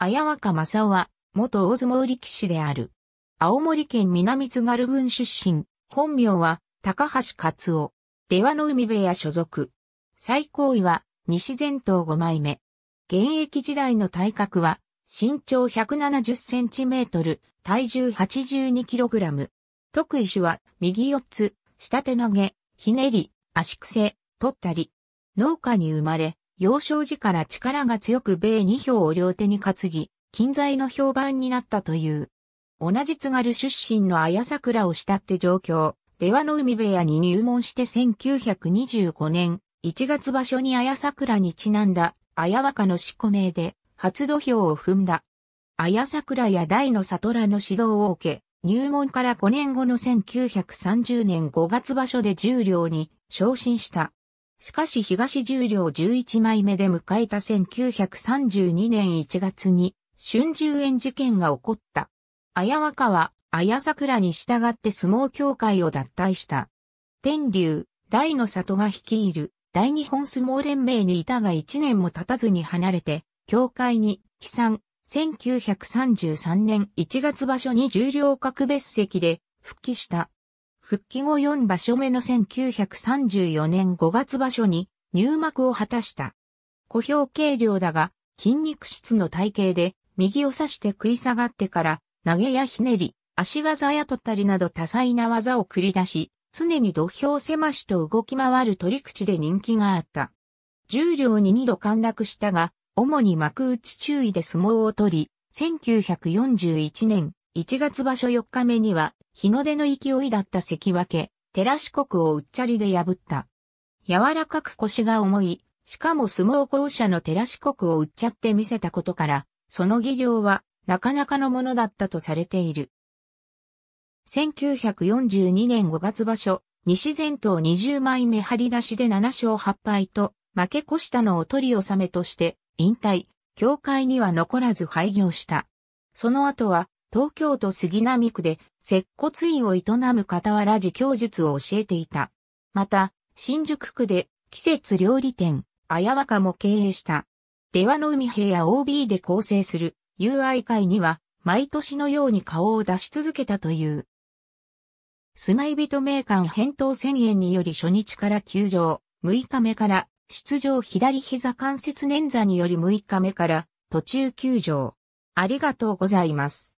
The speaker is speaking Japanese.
綾若正夫は、元大相撲力士である。青森県南津軽郡出身、本名は、高橋勝夫。出羽の海部屋所属。最高位は、西前頭5枚目。現役時代の体格は、身長170センチメートル、体重82キログラム。得意種は、右四つ、下手投げ、ひねり、足癖、取ったり。農家に生まれ、幼少時から力が強く米二票を両手に担ぎ、近在の評判になったという。同じ津軽出身の綾桜を慕って上京、出羽の海部屋に入門して1925年、1月場所に綾桜にちなんだ、綾若の四個名で、初土俵を踏んだ。綾桜や大の里らの指導を受け、入門から5年後の1930年5月場所で十両に昇進した。しかし東十両11枚目で迎えた1932年1月に、春秋園事件が起こった。綾若は、綾桜に従って相撲協会を脱退した。天竜、大の里が率いる、大日本相撲連盟にいたが1年も経たずに離れて、協会に、帰参、1933年1月場所に重量格別席で、復帰した。復帰後4場所目の1934年5月場所に入幕を果たした。小兵軽量だが、筋肉質の体型で、右を刺して食い下がってから、投げやひねり、足技や取ったりなど多彩な技を繰り出し、常に土俵狭しと動き回る取り口で人気があった。重量に2度陥落したが、主に幕内注意で相撲を取り、1941年1月場所4日目には、日の出の勢いだった関脇、寺四国をうっちゃりで破った。柔らかく腰が重い、しかも相撲校舎の寺四国をうっちゃって見せたことから、その技量は、なかなかのものだったとされている。1942年5月場所、西前頭20枚目張り出しで7勝8敗と、負け越したのを取り納めとして、引退、協会には残らず廃業した。その後は、東京都杉並区で接骨院を営む傍ら自供術を教えていた。また、新宿区で季節料理店、あやわかも経営した。出羽の海平や OB で構成する UI 会には毎年のように顔を出し続けたという。住まい人名館返答宣言により初日から休場、6日目から出場左膝関節捻挫により6日目から途中休場。ありがとうございます。